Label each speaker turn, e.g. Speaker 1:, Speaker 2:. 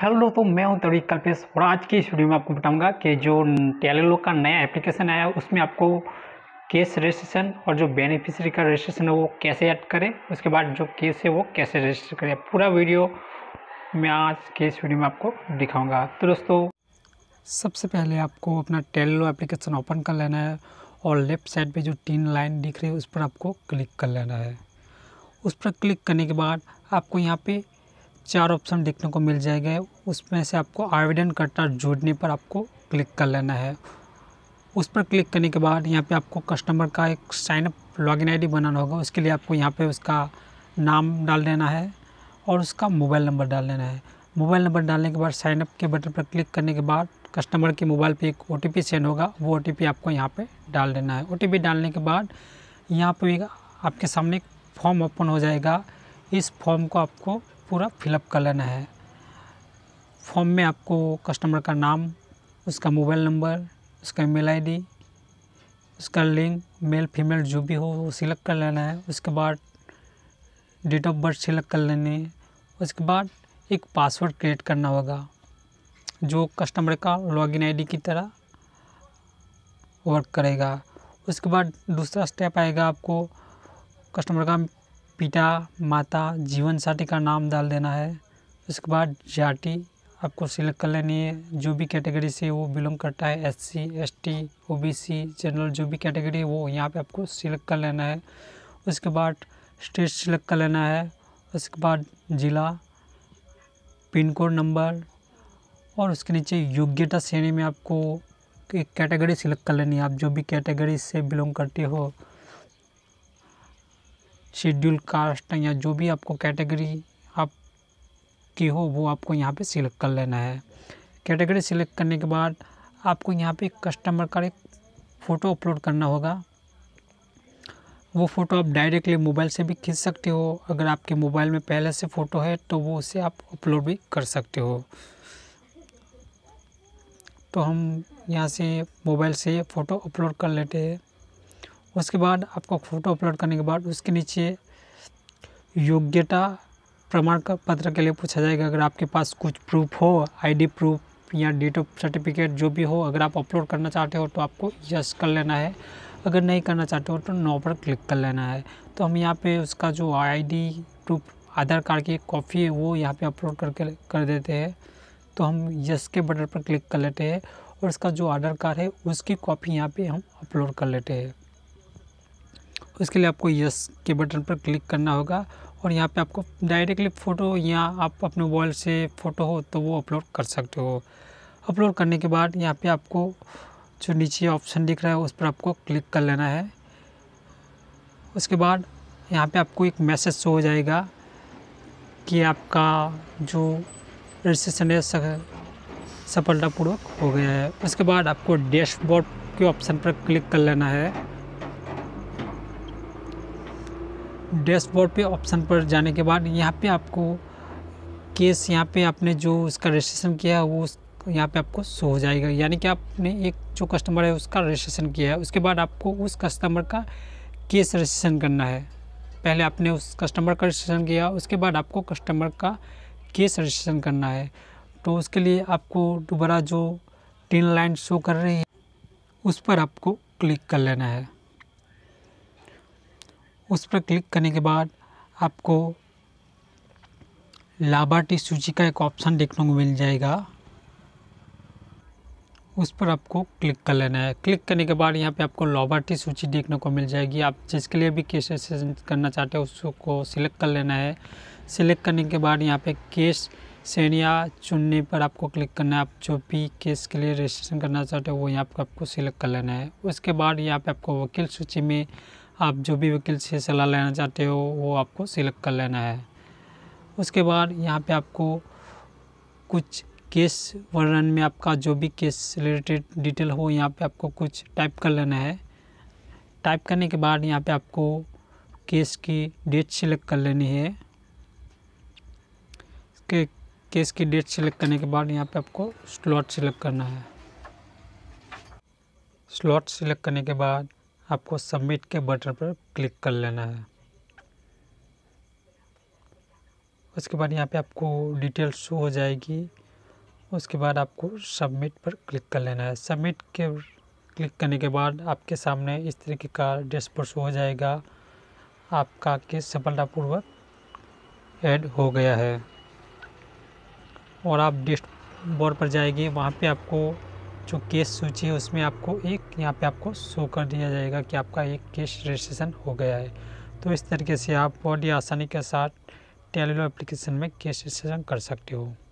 Speaker 1: hello दोस्तों मैं हूं तरीक कल्पेश और आज की इस वीडियो में आपको बताऊंगा कि जो टेलीलॉग का नया एप्लीकेशन आया है उसमें आपको केस रजिस्ट्रेशन और जो बेनिफिशरी का रजिस्ट्रेशन है वो कैसे ऐड करें उसके बाद जो केस है वो कैसे रजिस्टर करें पूरा वीडियो मैं आज के इस वीडियो में आपको दिखाऊँगा तो दोस्तों सबसे पहले आपको अपना टेलीलॉ एप्लीकेशन ओपन कर लेना है और लेफ्ट साइड पर जो तीन लाइन दिख रही है उस पर आपको क्लिक कर लेना है उस पर क्लिक करने के बाद आपको यहाँ पर चार ऑप्शन देखने को मिल जाएगा उसमें से आपको आवेदन करता जोड़ने पर आपको क्लिक कर लेना है उस पर क्लिक करने के बाद यहाँ पे आपको कस्टमर का एक साइनअप लॉगिन आईडी बनाना होगा उसके लिए आपको यहाँ पे उसका नाम डाल देना है और उसका मोबाइल नंबर डाल देना है मोबाइल नंबर डालने के बाद साइनअप के बटन पर क्लिक करने के बाद कस्टमर के मोबाइल पे एक ओ सेंड होगा वो ओ आपको यहाँ पे डाल देना है ओ डालने के बाद यहाँ पर आपके सामने एक फॉर्म ओपन हो जाएगा इस फॉर्म को आपको पूरा फिलअप कर लेना है फॉर्म में आपको कस्टमर का नाम उसका मोबाइल नंबर उसका ईमेल आईडी उसका लिंक मेल फीमेल जो भी हो वो सिलेक्ट कर लेना है उसके बाद डेट ऑफ बर्थ सिलेक्ट कर लेनी है उसके बाद एक पासवर्ड क्रिएट करना होगा जो कस्टमर का लॉगिन आईडी की तरह वर्क करेगा उसके बाद दूसरा स्टेप आएगा आपको कस्टमर का पिता माता जीवन साथी का नाम डाल देना है उसके बाद जाति आपको सिलेक्ट कर लेनी है जो भी कैटेगरी से वो बिलोंग करता है S C S T O B C general जो भी कैटेगरी है वो यहाँ पे आपको सिलेक्ट कर लेना है उसके बाद स्टेट सिलेक्ट कर लेना है उसके बाद ज़िला पिन कोड नंबर और उसके नीचे योग्यता श्रेणी में आपको एक कैटेगरी सिलेक्ट कर लेनी है आप जो भी कैटेगरी से बिलोंग करते हो शेड्यूल कास्ट या जो भी आपको कैटेगरी आप की हो वो आपको यहाँ पे सिलेक्ट कर लेना है कैटेगरी सिलेक्ट करने के बाद आपको यहाँ पे कस्टमर का एक फ़ोटो अपलोड करना होगा वो फ़ोटो आप डायरेक्टली मोबाइल से भी खींच सकते हो अगर आपके मोबाइल में पहले से फ़ोटो है तो वो उसे आप अपलोड भी कर सकते हो तो हम यहाँ से मोबाइल से फ़ोटो अपलोड कर लेते हैं उसके बाद आपको फ़ोटो अपलोड करने के बाद उसके नीचे योग्यता प्रमाण पत्र के लिए पूछा जाएगा अगर आपके पास कुछ प्रूफ हो आईडी प्रूफ या डेट ऑफ सर्टिफिकेट जो भी हो अगर आप अपलोड करना चाहते हो तो आपको यस कर लेना है अगर नहीं करना चाहते हो तो नो पर क्लिक कर लेना है तो हम यहाँ पे उसका जो आईडी प्रूफ आधार कार्ड की कॉपी है वो यहाँ पे अपलोड करके कर देते हैं तो हम यस के बटन पर क्लिक कर लेते हैं और उसका जो आधार कार्ड है उसकी कॉपी यहाँ पर हम अपलोड कर लेते हैं उसके तो लिए आपको यस के बटन पर क्लिक करना होगा और यहाँ पे आपको डायरेक्टली फ़ोटो या आप अपने मोबाइल से फ़ोटो हो तो वो अपलोड कर सकते हो अपलोड करने के बाद यहाँ पे आपको जो नीचे ऑप्शन दिख रहा है उस पर आपको क्लिक कर लेना है उसके बाद यहाँ पे आपको एक मैसेज शो हो जाएगा कि आपका जो रजिस्ट्रेशन है सफलतापूर्वक हो गया है उसके बाद आपको डैशबोर्ड के ऑप्शन पर क्लिक कर लेना है डैशबोर्ड पे ऑप्शन पर जाने के बाद यहाँ पे आपको केस यहाँ पे आपने जो उसका रजिस्ट्रेशन किया है वो यहाँ पे आपको शो हो जाएगा यानी कि आपने एक जो कस्टमर है उसका रजिस्ट्रेशन किया है उसके बाद आपको उस कस्टमर का केस रजिस्ट्रेशन करना है पहले आपने उस कस्टमर का रजिस्ट्रेशन किया उसके बाद आपको कस्टमर का केस रजिस्ट्रेशन करना है तो उसके लिए आपको दोबारा जो टीन लाइन शो कर रही है उस पर आपको क्लिक कर लेना है उस पर क्लिक करने के बाद आपको लाभार्थी सूची का एक ऑप्शन देखने को मिल जाएगा उस पर आपको क्लिक कर लेना है क्लिक करने के बाद यहाँ पे आपको लाभार्थी सूची देखने को मिल जाएगी आप जिसके लिए भी केस सेशन करना चाहते हो उसको सिलेक्ट कर लेना है सिलेक्ट करने के बाद यहाँ पे केस श्रेणियाँ चुनने पर आपको क्लिक करना है आप जो भी केस के लिए रजिस्ट्रेशन करना चाहते हो वो यहाँ पर आपको सिलेक्ट कर लेना है उसके बाद यहाँ पे आपको वकील सूची में आप जो भी वकील से सलाह लेना चाहते हो वो आपको सिलेक्ट कर लेना है उसके बाद यहाँ पे आपको कुछ केस वर्णन में आपका जो भी केस रिलेटेड डिटेल हो यहाँ पे आपको कुछ टाइप कर लेना है टाइप करने के बाद यहाँ पे आपको केस की डेट सिलेक्ट कर लेनी है के केस की डेट सिलेक्ट करने के बाद यहाँ पे आपको स्लॉट सिलेक्ट करना है स्लॉट सिलेक्ट करने के बाद आपको सबमिट के बटन पर क्लिक कर लेना है उसके बाद यहाँ पे आपको डिटेल शो हो जाएगी उसके बाद आपको सबमिट पर क्लिक कर लेना है सबमिट के क्लिक करने के बाद आपके सामने इस तरीके का डैशबोर्ड शो हो जाएगा आपका केस सफलतापूर्वक ऐड हो गया है और आप बोर्ड पर जाएगी वहाँ पे आपको जो केस सूची है उसमें आपको एक यहाँ पे आपको शो कर दिया जाएगा कि आपका एक केस रजिस्ट्रेशन हो गया है तो इस तरीके से आप बहुत ही आसानी के साथ टेलीलो एप्लीकेशन में केस रजिस्ट्रेशन कर सकते हो